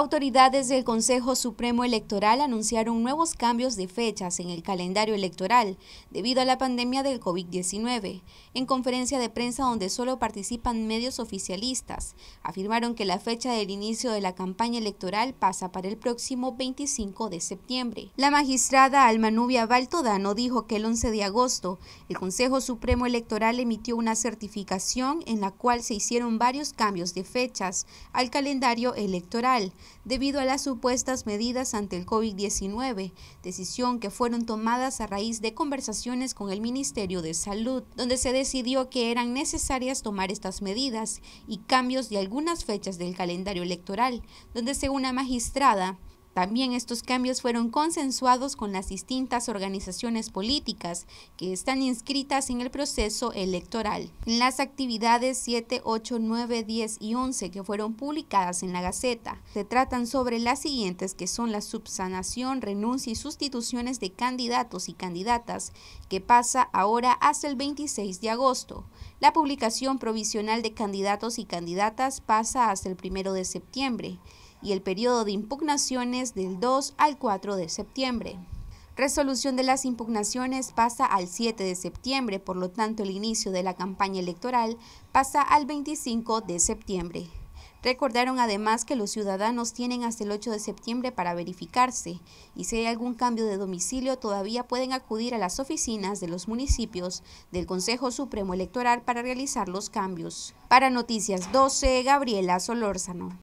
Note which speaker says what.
Speaker 1: Autoridades del Consejo Supremo Electoral anunciaron nuevos cambios de fechas en el calendario electoral debido a la pandemia del COVID-19. En conferencia de prensa donde solo participan medios oficialistas, afirmaron que la fecha del inicio de la campaña electoral pasa para el próximo 25 de septiembre. La magistrada Almanubia Baltodano dijo que el 11 de agosto el Consejo Supremo Electoral emitió una certificación en la cual se hicieron varios cambios de fechas al calendario electoral debido a las supuestas medidas ante el COVID-19, decisión que fueron tomadas a raíz de conversaciones con el Ministerio de Salud, donde se decidió que eran necesarias tomar estas medidas y cambios de algunas fechas del calendario electoral, donde según la magistrada, también estos cambios fueron consensuados con las distintas organizaciones políticas que están inscritas en el proceso electoral. En las actividades 7, 8, 9, 10 y 11 que fueron publicadas en la Gaceta, se tratan sobre las siguientes que son la subsanación, renuncia y sustituciones de candidatos y candidatas, que pasa ahora hasta el 26 de agosto. La publicación provisional de candidatos y candidatas pasa hasta el 1 de septiembre y el periodo de impugnaciones del 2 al 4 de septiembre. Resolución de las impugnaciones pasa al 7 de septiembre, por lo tanto el inicio de la campaña electoral pasa al 25 de septiembre. Recordaron además que los ciudadanos tienen hasta el 8 de septiembre para verificarse y si hay algún cambio de domicilio todavía pueden acudir a las oficinas de los municipios del Consejo Supremo Electoral para realizar los cambios. Para Noticias 12, Gabriela Solórzano.